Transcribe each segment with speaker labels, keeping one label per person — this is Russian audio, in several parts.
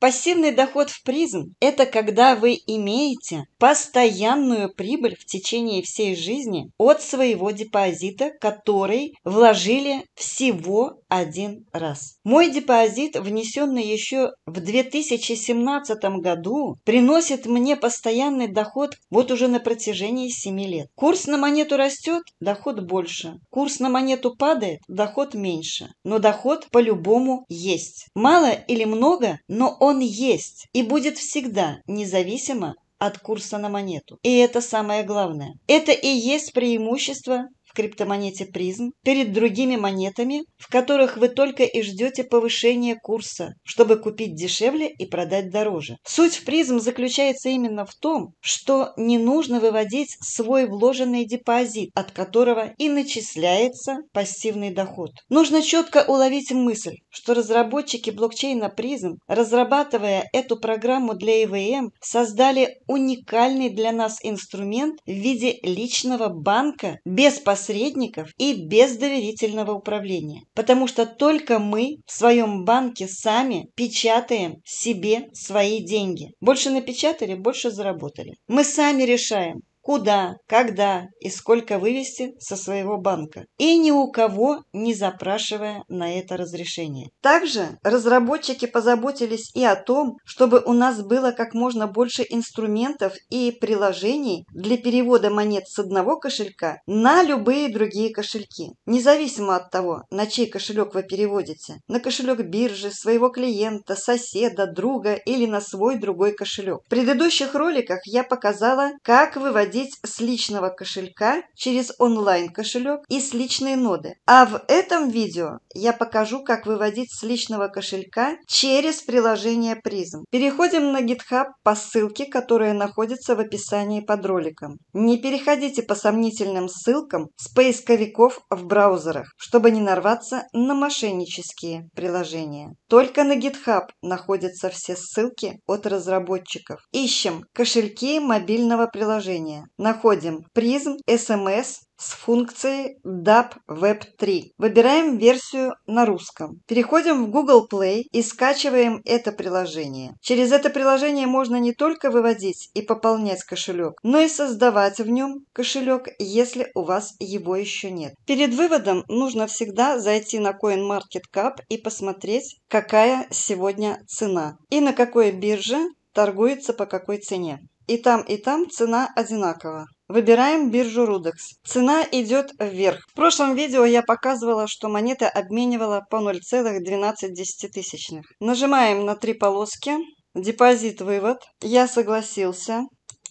Speaker 1: Пассивный доход в призм – это когда вы имеете постоянную прибыль в течение всей жизни от своего депозита, который вложили всего один раз. Мой депозит, внесенный еще в 2017 году, приносит мне постоянный доход вот уже на протяжении 7 лет. Курс на монету растет, доход больше. Курс на монету падает, доход меньше. Но доход по-любому есть. Мало или много, но он он есть и будет всегда, независимо от курса на монету. И это самое главное. Это и есть преимущество в криптомонете призм перед другими монетами, в которых вы только и ждете повышения курса, чтобы купить дешевле и продать дороже. Суть в призм заключается именно в том, что не нужно выводить свой вложенный депозит, от которого и начисляется пассивный доход. Нужно четко уловить мысль, что разработчики блокчейна призм, разрабатывая эту программу для ИВМ, эм, создали уникальный для нас инструмент в виде личного банка без последствий посредников и без доверительного управления. Потому что только мы в своем банке сами печатаем себе свои деньги. Больше напечатали, больше заработали. Мы сами решаем, куда, когда и сколько вывести со своего банка, и ни у кого не запрашивая на это разрешение. Также разработчики позаботились и о том, чтобы у нас было как можно больше инструментов и приложений для перевода монет с одного кошелька на любые другие кошельки, независимо от того, на чей кошелек вы переводите, на кошелек биржи, своего клиента, соседа, друга или на свой другой кошелек. В предыдущих роликах я показала, как выводить переводить с личного кошелька через онлайн-кошелек и с личной ноды. А в этом видео я покажу, как выводить с личного кошелька через приложение призм. Переходим на GitHub по ссылке, которая находится в описании под роликом. Не переходите по сомнительным ссылкам с поисковиков в браузерах, чтобы не нарваться на мошеннические приложения. Только на GitHub находятся все ссылки от разработчиков. Ищем кошельки мобильного приложения. Далее находим призм SMS эм с функцией DAP Web 3. Выбираем версию на русском. Переходим в Google Play и скачиваем это приложение. Через это приложение можно не только выводить и пополнять кошелек, но и создавать в нем кошелек, если у вас его еще нет. Перед выводом нужно всегда зайти на CoinMarketCap и посмотреть, какая сегодня цена и на какой бирже торгуется по какой цене. И там, и там цена одинакова. Выбираем биржу Rudex. Цена идет вверх. В прошлом видео я показывала, что монета обменивала по 0,12 тысячных. Нажимаем на три полоски. Депозит-вывод. Я согласился.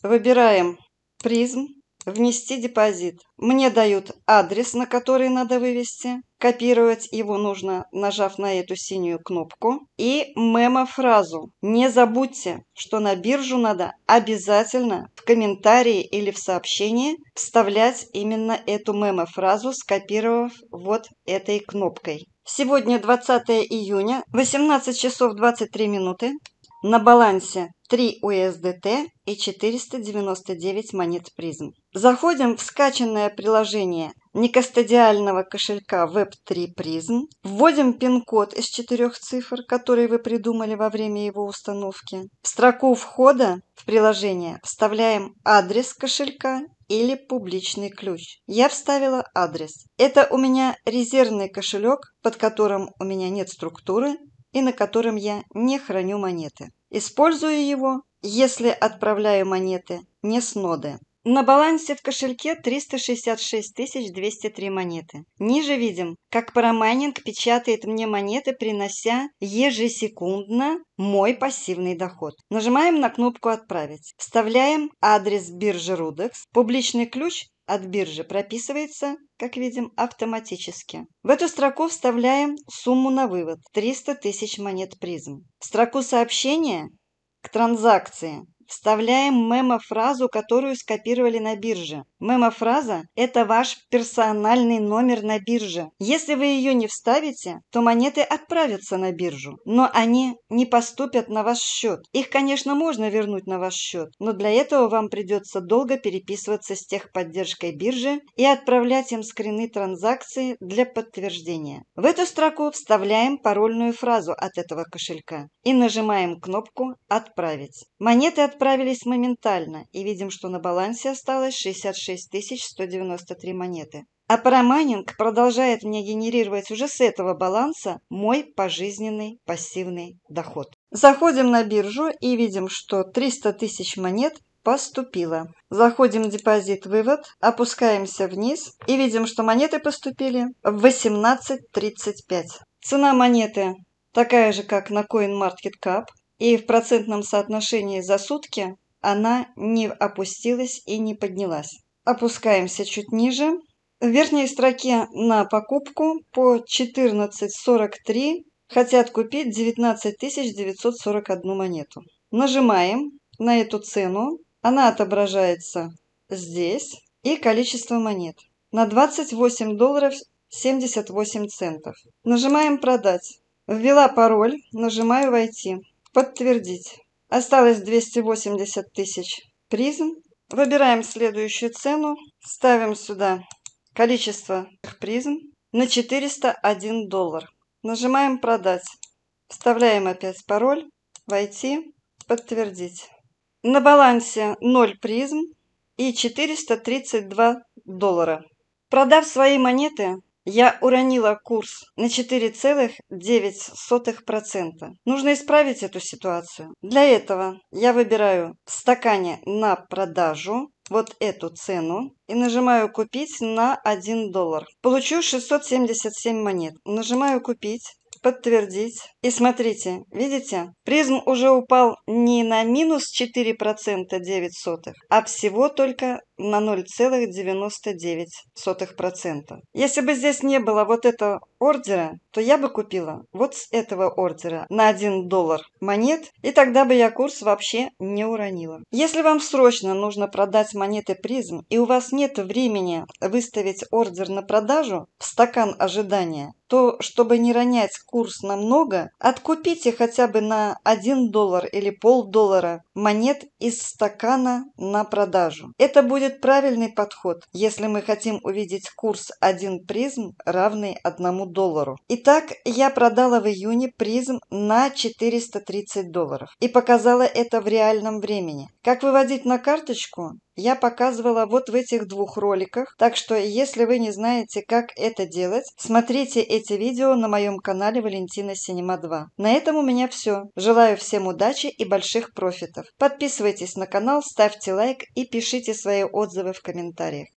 Speaker 1: Выбираем призм внести депозит. Мне дают адрес, на который надо вывести. Копировать его нужно, нажав на эту синюю кнопку. И мемо-фразу. Не забудьте, что на биржу надо обязательно в комментарии или в сообщении вставлять именно эту мемо-фразу, скопировав вот этой кнопкой. Сегодня 20 июня, 18 часов 23 минуты. На балансе 3 USDT и 499 монет призм. Заходим в скачанное приложение некостадиального кошелька Web3 Prism, вводим пин-код из четырех цифр, который вы придумали во время его установки. В строку входа в приложение вставляем адрес кошелька или публичный ключ. Я вставила адрес. Это у меня резервный кошелек, под которым у меня нет структуры и на котором я не храню монеты. Использую его, если отправляю монеты не с ноды. На балансе в кошельке 366 203 монеты. Ниже видим, как парамайнинг печатает мне монеты, принося ежесекундно мой пассивный доход. Нажимаем на кнопку «Отправить». Вставляем адрес биржи Rudex, публичный ключ от биржи прописывается, как видим, автоматически. В эту строку вставляем сумму на вывод – 300 тысяч монет призм. В строку сообщения к транзакции вставляем мемо-фразу, которую скопировали на бирже. Мемо-фраза – это ваш персональный номер на бирже. Если вы ее не вставите, то монеты отправятся на биржу, но они не поступят на ваш счет. Их, конечно, можно вернуть на ваш счет, но для этого вам придется долго переписываться с техподдержкой биржи и отправлять им скрины транзакции для подтверждения. В эту строку вставляем парольную фразу от этого кошелька и нажимаем кнопку «Отправить». Монеты отправляются отправились моментально и видим, что на балансе осталось 66 193 монеты. А парамайнинг продолжает мне генерировать уже с этого баланса мой пожизненный пассивный доход. Заходим на биржу и видим, что 300 тысяч монет поступило. Заходим в депозит «Вывод», опускаемся вниз и видим, что монеты поступили в 18.35. Цена монеты такая же, как на CoinMarketCap и в процентном соотношении за сутки она не опустилась и не поднялась. Опускаемся чуть ниже. В верхней строке на покупку по 14.43 хотят купить 19 941 монету. Нажимаем на эту цену. Она отображается здесь и количество монет на 28 долларов 78 центов. Нажимаем «Продать». Ввела пароль, нажимаю «Войти». Подтвердить. Осталось 280 тысяч призм. Выбираем следующую цену. Ставим сюда количество призм на 401 доллар. Нажимаем «Продать». Вставляем опять пароль. «Войти», «Подтвердить». На балансе 0 призм и 432 доллара. Продав свои монеты, я уронила курс на 4,9%. Нужно исправить эту ситуацию. Для этого я выбираю в стакане на продажу вот эту цену и нажимаю «Купить» на 1 доллар. Получу 677 монет. Нажимаю «Купить» подтвердить. И смотрите, видите, призм уже упал не на минус 4% 9 сотых, а всего только на 0,99%. Если бы здесь не было вот этого ордера, то я бы купила вот с этого ордера на 1 доллар монет, и тогда бы я курс вообще не уронила. Если вам срочно нужно продать монеты призм, и у вас нет времени выставить ордер на продажу в стакан ожидания, то, чтобы не ронять курс намного, откупите хотя бы на 1 доллар или полдоллара монет из стакана на продажу. Это будет следует правильный подход, если мы хотим увидеть курс 1 призм, равный 1 доллару. Итак, я продала в июне призм на 430 долларов и показала это в реальном времени. Как выводить на карточку? я показывала вот в этих двух роликах, так что если вы не знаете, как это делать, смотрите эти видео на моем канале Валентина Синема 2. На этом у меня все. Желаю всем удачи и больших профитов. Подписывайтесь на канал, ставьте лайк и пишите свои отзывы в комментариях.